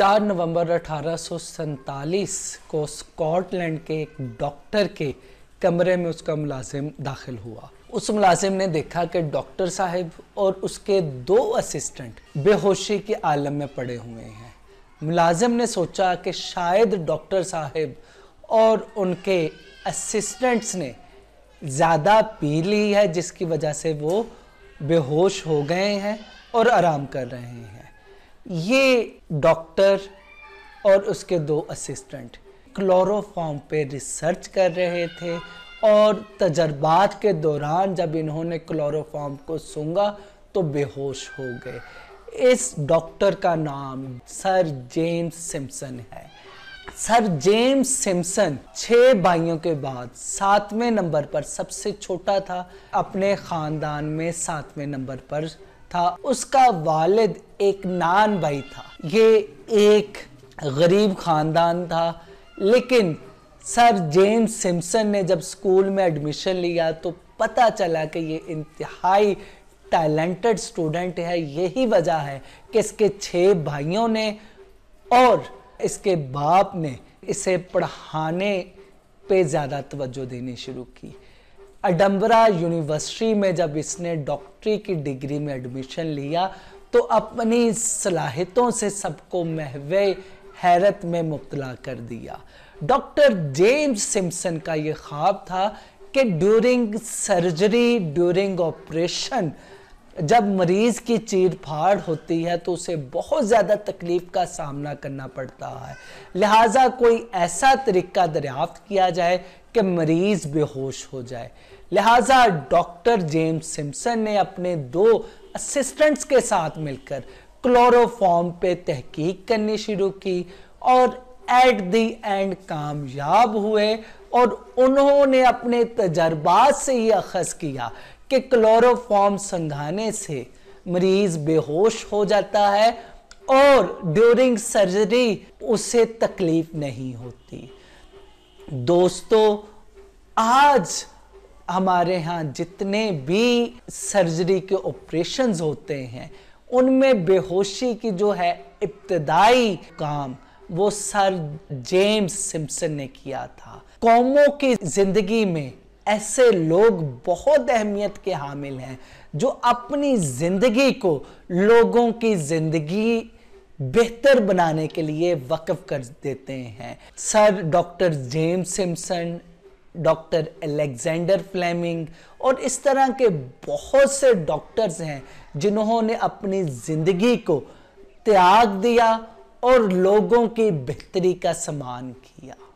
4 नवंबर अठारह को स्कॉटलैंड के एक डॉक्टर के कमरे में उसका मुलाजिम दाखिल हुआ उस मुलाजिम ने देखा कि डॉक्टर साहब और उसके दो असिस्टेंट बेहोशी के आलम में पड़े हुए हैं मुलाजिम ने सोचा कि शायद डॉक्टर साहब और उनके असिस्टेंट्स ने ज़्यादा पी ली है जिसकी वजह से वो बेहोश हो गए हैं और आराम कर रहे हैं ये डॉक्टर और उसके दो असिस्टेंट क्लोरोफॉर्म पे रिसर्च कर रहे थे और तजर्बात के दौरान जब इन्होंने क्लोरोफॉर्म को सूंगा तो बेहोश हो गए इस डॉक्टर का नाम सर जेम्स सिम्सन है सर जेम्स सिम्सन छः भाइयों के बाद सातवें नंबर पर सबसे छोटा था अपने ख़ानदान में सातवें नंबर पर था उसका वालिद एक नान भाई था ये एक गरीब ख़ानदान था लेकिन सर जेम्स सिम्सन ने जब स्कूल में एडमिशन लिया तो पता चला कि ये इंतहाई टैलेंटेड स्टूडेंट है यही वजह है कि इसके छः भाइयों ने और इसके बाप ने इसे पढ़ाने पे ज़्यादा तवज्जो देनी शुरू की अडम्बरा यूनिवर्सिटी में जब इसने डॉक्टरी की डिग्री में एडमिशन लिया तो अपनी सलाहितों से सबको महवे हैरत में मुबतला कर दिया डॉक्टर जेम्स सिम्सन का ये ख्वाब था कि ड्यूरिंग सर्जरी ड्यूरिंग ऑपरेशन जब मरीज की चीर फाड़ होती है तो उसे बहुत ज़्यादा तकलीफ का सामना करना पड़ता है लिहाजा कोई ऐसा तरीका दरियाफ्त किया जाए कि मरीज बेहोश हो जाए लिहाजा डॉक्टर जेम्स सिम्सन ने अपने दो असिस्टेंट्स के साथ मिलकर क्लोरोफॉर्म पे तहकीक करनी शुरू की और एट द एंड कामयाब हुए और उन्होंने अपने तजर्बात से ही अखज़ किया कि क्लोरोफॉर्म संघाने से मरीज बेहोश हो जाता है और ड्यूरिंग सर्जरी उसे तकलीफ नहीं होती दोस्तों आज हमारे यहाँ जितने भी सर्जरी के ऑपरेशंस होते हैं उनमें बेहोशी की जो है इब्तदाई काम वो सर जेम्स सिम्सन ने किया था कौमों की जिंदगी में ऐसे लोग बहुत अहमियत के हामिल हैं जो अपनी जिंदगी को लोगों की जिंदगी बेहतर बनाने के लिए वक्फ कर देते हैं sir doctor James Simpson doctor Alexander Fleming और इस तरह के बहुत से डॉक्टर्स हैं जिन्होंने अपनी ज़िंदगी को त्याग दिया और लोगों की बेहतरी का सम्मान किया